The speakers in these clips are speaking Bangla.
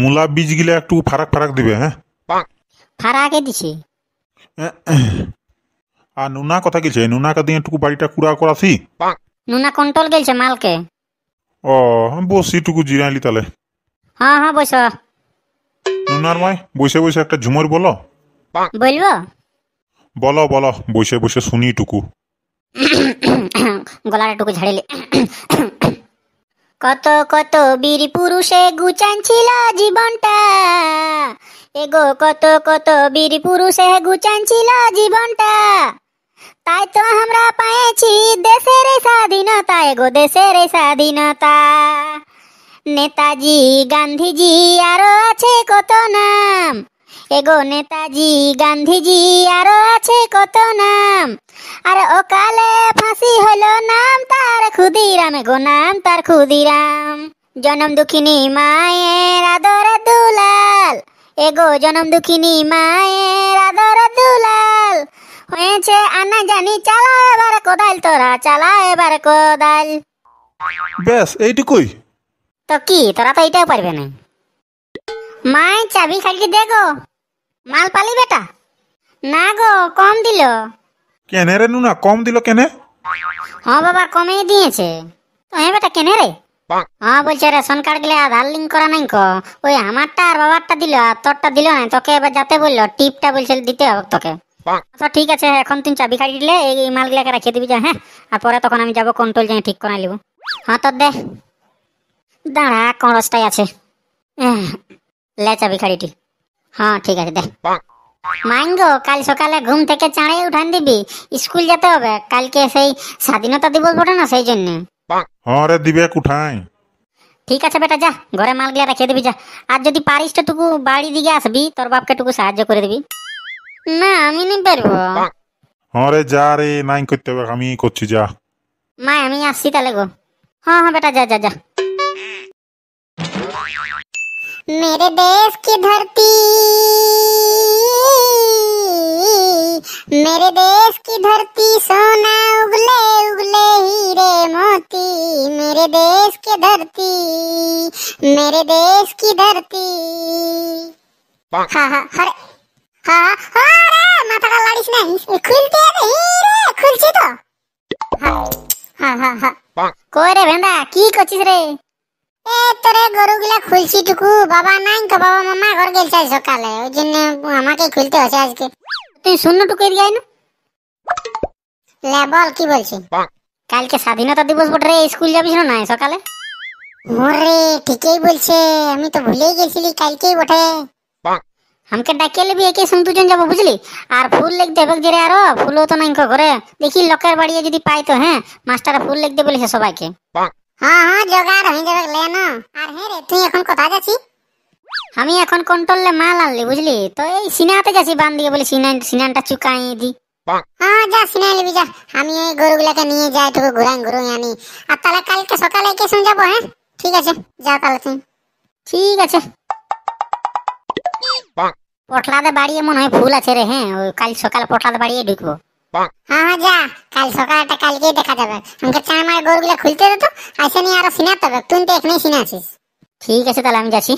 মূলা গিলা একটু ফারাক ফারাক দিবে হ্যাঁ ফারাকে দিছি আর নুনা কথা নুনা কা দিয়ে একটু বাড়িটা কুড়া করাছি নুনা কন্ট্রোল গেলছে মালকে ও বসি টুকু জিরাইলি তাহলে হ্যাঁ হ্যাঁ বসো নুনার মাই বসে বসে একটা ঝুমর বলো বলবো বলো বলো বসে বসে শুনি টুকু গলাটা টুকু ঝাড়িলি কত কত বীর পুরুষে গুচান ছিল জীবনটা এগো কত কত বীর পুরুষে গুচান ছিল জীবনটা তাই তো আমরা পাইছি দেশের স্বাধীনতা এগো দেশের স্বাধীনতা নেতাজি গান্ধীজি আরো আছে কত নাম এগো নেতাজি গান্ধীজি আরো আছে কত নাম আর ওকালে ফাঁসি হলো নাম তার ক্ষুদিরাম এগো নাম তার ক্ষুদিরাম জনম দুঃখিনী মায়ের আদরে দুলাল এগো জনম দুঃখিনী মায়ের আদরে দুলাল হয়েছে আনা জানি চালা এবার কোদাল তোরা চালা এবার কোদাল ব্যাস এইটুকুই তো কি তোরা তো এইটাও পারবে না মায় চাবি খালি দেখো মাল পালি বেটা না গো কম দিল কেনে রে নুনা কম দিল কেনে হ্যাঁ বাবা কমেই দিয়েছে তো হ্যাঁ বেটা কেনে রে হ্যাঁ বলছে রেশন কার্ড গেলে আধার লিঙ্ক করা নাই কো ওই আমারটা আর বাবারটা দিল আর তোরটা দিল না তোকে এবার যাতে বললো টিপটা বলছিল দিতে হবে তোকে আচ্ছা ঠিক আছে এখন তুমি চাবি কাটি দিলে এই মালগুলাকে রেখে দিবি যা হ্যাঁ আর পরে তখন আমি যাবো কন্ট্রোল যাই ঠিক করে নিব হ্যাঁ তোর দে দাঁড়া কোন রাস্তায় আছে লে চাবি খাড়িটি হ্যাঁ ঠিক আছে দে মাইঙ্গো কাল সকালে ঘুম থেকে চাঁড়ে উঠান দিবি স্কুল যেতে হবে কালকে সেই স্বাধীনতা দিবস বটে না সেই জন্য হ্যাঁ রে দিবে কুঠাই ঠিক আছে বেটা যা ঘরে মাল গিয়া রেখে দিবি যা আর যদি পারিস তো টুকু বাড়ি দিকে আসবি তোর বাপকে টুকু সাহায্য করে দিবি না আমি নি পারবো হ্যাঁ রে যা রে নাই করতে হবে আমি করছি যা মা আমি আসি তাহলে গো হ্যাঁ হ্যাঁ বেটা যা যা যা मेरे देश की धरती मेरे देश की धरती सोना उगले उगले हीरे मोती मेरे देश की धरती मेरे देश की धरती हाँ हाँ हर हाँ हाँ, हाँ रे माता का लाड़ी सुना खुलते तो हीरे खुलचे तो हाँ हाँ हाँ हाँ कोई रे भेंदा की कोचिस रे এ তোরে গরুগুলা খুলছি টুকু বাবা নাই তো বাবা মামা ঘর গেলছে সকালে ওই জন্য আমাকে খুলতে হচ্ছে আজকে তুই শূন্য টুকু এদিকে না লে বল কি বলছি কালকে স্বাধীনতা দিবস বটে রে স্কুল যাবি না সকালে ওরে ঠিকই বলছে আমি তো ভুলেই গেছিলি কালকেই বটে हमके डाकिए लेबी একে संग दुजन যাবো বুঝলি আর ফুল লিখ দেবে জেরে আরো ফুলও তো নাইকো ঘরে দেখি লোকের বাড়িয়ে যদি পাই তো হ্যাঁ মাস্টার ফুল লিখ দেবে বলেছে সবাইকে হ্যাঁ হ্যাঁ জোগাড় হয়ে যাবে লেনো আর হ্যাঁ রে তুই এখন কোথায় যাচ্ছিস আমি এখন কন্ট্রোলে মাল আনলি বুঝলি তো এই সিনাতে যাচ্ছি বান দিয়ে বলি সিনান সিনানটা চুকাই দি হ্যাঁ যা সিনাই লিবি যা আমি এই গরুগুলাকে নিয়ে যাই তোকে ঘুরাই ঘুরাই আনি আর তাহলে কালকে সকালে কে যাব হ্যাঁ ঠিক আছে যা তাহলে তুই ঠিক আছে পটলাদের বাড়ি মনে হয় ফুল আছে রে হ্যাঁ কাল সকালে পটলাদের বাড়িয়ে ঢুকবো হ্যাঁ, হ্যাঁ যা কাল সকালটা কালকেই দেখা যাবে আমাকে চা আমার গরুগুলো খুলতে দে তো আরো সিনাতে হবে তুই তো এখানেই সিনে ঠিক আছে তাহলে আমি যাচ্ছি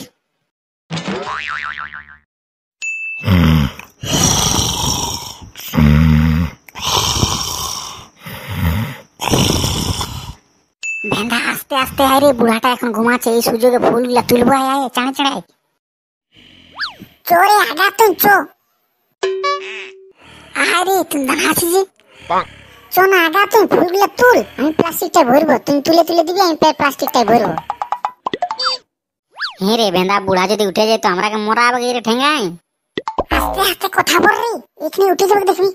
ভেন্দা আস্তে আস্তে আয় রে বুড়াটা এখন ঘুমাচ্ছে এই সুযোগে ফুলগুলা তুলবো আয় আয় চাঁড়ে চাঁড়ে চোরে আঘাত চো আরে তুমি হাসি যে শোনো আগা তুই ফুলগুলো তুল আমি প্লাস্টিকটা ভরবো তুমি তুলে তুলে দিবি আমি প্লাস্টিকটা ভরবো হ্যাঁ রে বেঁধা বুড়া যদি উঠে যায় তো আমরা হবে রে ঠেঙ্গাই আস্তে আস্তে কথা বল রে এখানে উঠে যাবে দেখবি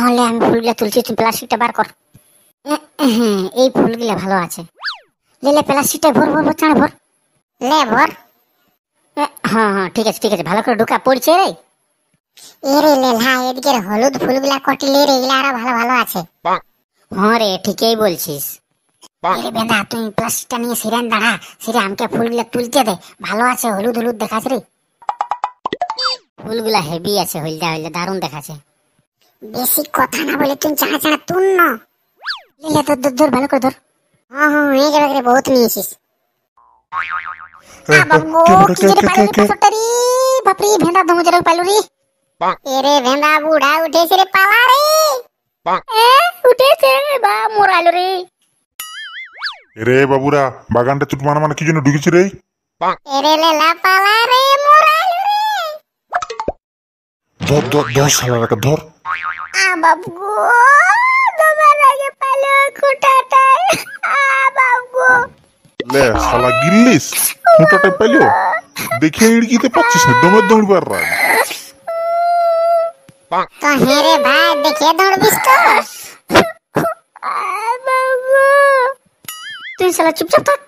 হলে আমি ফুলগুলো তুলছি তুমি প্লাস্টিকটা বার কর হ্যাঁ এই ফুলগুলো ভালো আছে লে লে প্লাস্টিকটা ভর ভর চাঁড় ভর লে ভর হ্যাঁ হ্যাঁ ঠিক আছে ঠিক আছে ভালো করে ঢুকা পড়ছে রে হলুদ ফুলগুলা কটলের এগুলা আরো ভালো ভালো আছে হ্যাঁ রে ঠিকই বলছিস এরে বেদা তুই প্লাস্টিকটা নিয়ে সিরান দাঁড়া সিরে আমাকে ফুলগুলা তুলতে দে ভালো আছে হলুদ হলুদ দেখাচ্ছে রে ফুলগুলা হেভি আছে হলদা হলদা দারুণ দেখাচ্ছে বেশি কথা না বলে তুই চাঁড়া চাঁড়া তুন না লেলা তোর ধর ধর ভালো করে ধর হ্যাঁ হ্যাঁ হয়ে যাবে রে বহুত নিয়েছিস আ কি রে পাইলি পাসটা রে বাপরে ভেন্ডা এরে ভেন্দা বুড়া উঠেছে রে পালা রে উঠেছে বা মোরাল রে রে বাবুরা বাগানটা চুট মানা মানে কি জন্য ঢুকেছে রে এরে লেলা পালা রে মোরাল রে ধর ধর ধর শালাটাকে ধর আ বাবু তোমার আগে পালো আ বাবু লে গিল্লিস পালো দেখে ইড়কিতে পাচ্ছিস না দমের দৌড় পার তো হ্যাঁ রে ভাই দেখে দৌড়বিস তো তুই শালা চুপচাপ থাক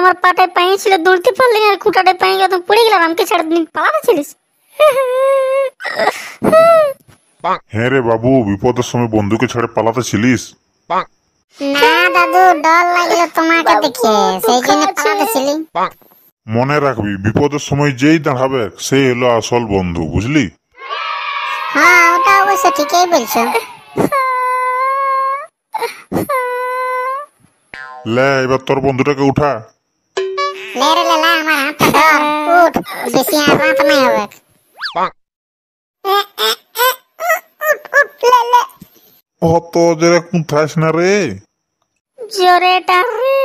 আমার পাটায় পায়ে ছিল দৌড়তে পারলি আর খুঁটাটায় পায়ে গেল পড়ে গেলাম আমাকে ছাড়া দিন পালাতে ছিলিস হ্যাঁ রে বাবু বিপদের সময় বন্ধুকে ছেড়ে পালাতে ছিলিস না দাদু ডর লাগলো তোমাকে দেখে সেই জন্য পালাতে ছিলি মনে রাখবি বিপদের সময় যেই দাঁড়াবে সেই হলো আসল বন্ধু বুঝলি হ্যাঁ ওটা অবশ্য ঠিকই বলছো লে এবার তোর বন্ধুটাকে উঠা লে রে আমার হাতটা উঠ বেশি আর রাত নাই হবে অত জোরে কুঁথাস না রে জোরে রে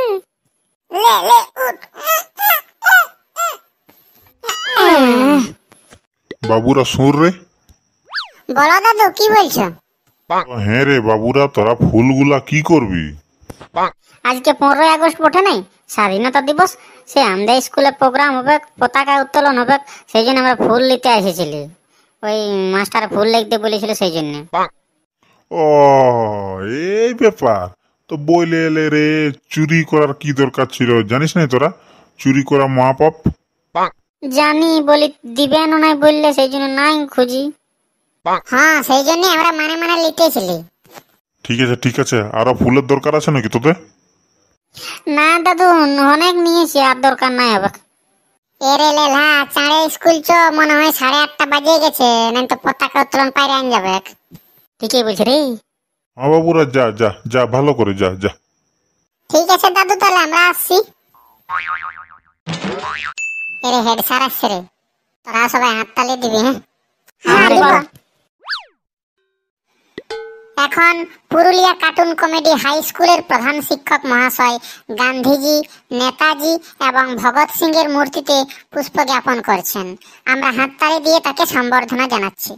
বাবুরা সুর রে বলো দাদু কি বলছো হ্যাঁ রে বাবুরা তোরা ফুলগুলা কি করবি আজকে পনেরোই আগস্ট বটে নাই স্বাধীনতা দিবস সে আমাদের স্কুলে প্রোগ্রাম হবে পতাকা উত্তোলন হবে সেই জন্য আমরা ফুল নিতে এসেছিলি ওই মাস্টার ফুল লিখতে বলেছিল সেই জন্য ও এই ব্যাপার তো বইলে এলে রে চুরি করার কি দরকার ছিল জানিস না তোরা চুরি করা মহাপাপ জানি বলি দিবেন নাই বললে সেই জন্য নাই খুঁজি হ্যাঁ সেই জন্য আমরা মানে মানে লিখতেছিলি ঠিক আছে ঠিক আছে আরো ফুলের দরকার আছে নাকি তোদের না দাদু অনেক নিয়েছি আর দরকার নাই আবার এরে লেলা চারে স্কুল চ মনে হয় সাড়ে আটটা বাজে গেছে না তো পতাকা উত্তোলন পাইরে আন যাবে ঠিকই বলছি রে হ্যাঁ বাবুরা যা যা যা ভালো করে যা যা ঠিক আছে দাদু তাহলে আমরা আসছি এরে হেড স্যার আসছে রে তোরা সবাই হাততালি দিবি হ্যাঁ হ্যাঁ এখন পুরুলিয়া কার্টুন কমেডি হাই স্কুলের প্রধান শিক্ষক মহাশয় গান্ধীজি নেতাজি এবং ভগৎ সিংয়ের মূর্তিতে পুষ্প জ্ঞাপন করছেন আমরা হাততালি দিয়ে তাকে সম্বর্ধনা জানাচ্ছি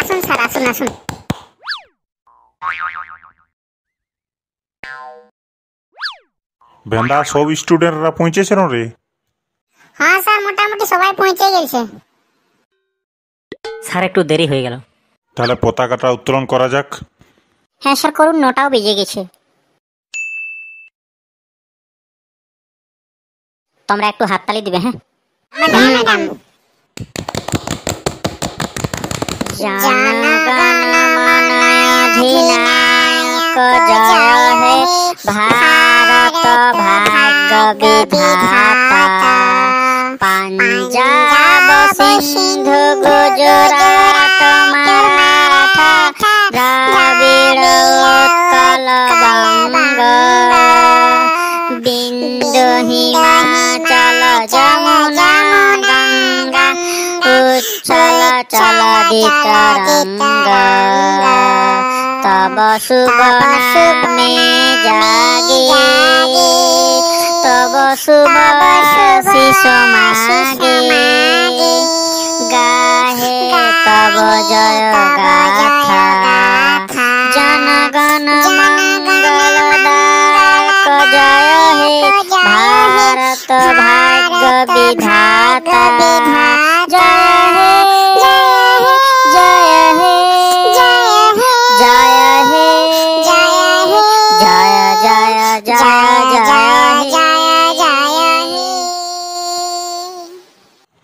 আসুন স্যার আসুন আসুন ভেন্দা সব স্টুডেন্টরা পৌঁছেছেন রে হ্যাঁ স্যার মোটামুটি সবাই পৌঁছে গেছে স্যার একটু দেরি হয়ে গেল তাহলে পতাকাটা উত্তোলন করা যাক হ্যাঁ স্যার করুন নটাও বেজে গেছে তোমরা একটু হাততালি দিবে হ্যাঁ ভারত ভাগ্য বিধাতা পাঞ্জাব সিন্ধু গুজরাট चलदितरङ्गा तव शुभनामे जागे तव शुभ शिशुमागे गाहे तव जय गाथा जनगण मङ्गलदायक जय हे भारत भाग्य विधाता जय हे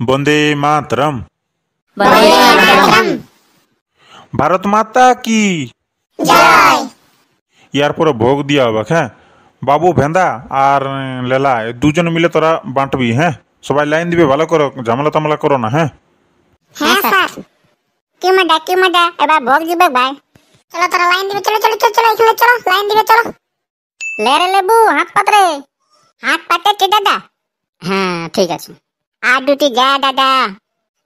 वंदे मातरम भारत माता की यार पूरा भोग दिया अब है बाबू भेंदा আর লেলা দুজন মিলে তোরা বাঁটবি হ্যাঁ সবাই লাইন দিবে ভালো করো ঝামেলা তামলা করো না হ্যাঁ হ্যাঁ স্যার কি মডা কি মডা এবার ভোগ দিবে ভাই চলো তোরা লাইন দিবে চলো চলো চলো চলো এখানে চলো লাইন দিবে চলো লে রে লেবু হাত পাতরে হাত পাতে টিটা দা হ্যাঁ ঠিক আছে আর দুটি যা দাদা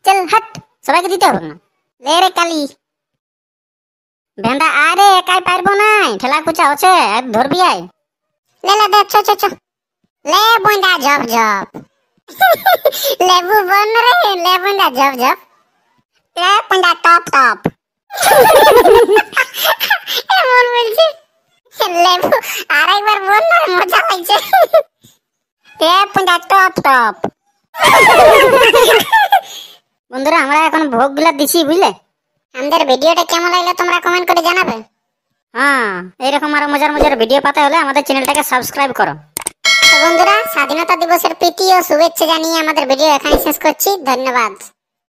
চল হাট সবাইকে দিতে হবে না লে রে কালি ভেন্দা আরে একাই পারবো না ঠেলা কুচা আছে আর ধরবি আয় লে লে দে চ চ চ লে বন্ডা জব জব লেবু বন রে লে বন্ডা জব জব লে বন্ডা টপ টপ এমন বলছি লেবু আর একবার বল মজা লাগছে লে বন্ডা টপ টপ বন্ধুরা আমরা এখন ভোগগুলো দিছি বুঝলে আমাদের ভিডিওটা কেমন লাগলো তোমরা কমেন্ট করে জানাবে হ্যাঁ এইরকম আরো মজার মজার ভিডিও পাতে হলে আমাদের চ্যানেলটাকে সাবস্ক্রাইব করো বন্ধুরা স্বাধীনতা দিবসের প্রীতি ও শুভেচ্ছা জানিয়ে আমাদের ভিডিও এখানে শেষ করছি ধন্যবাদ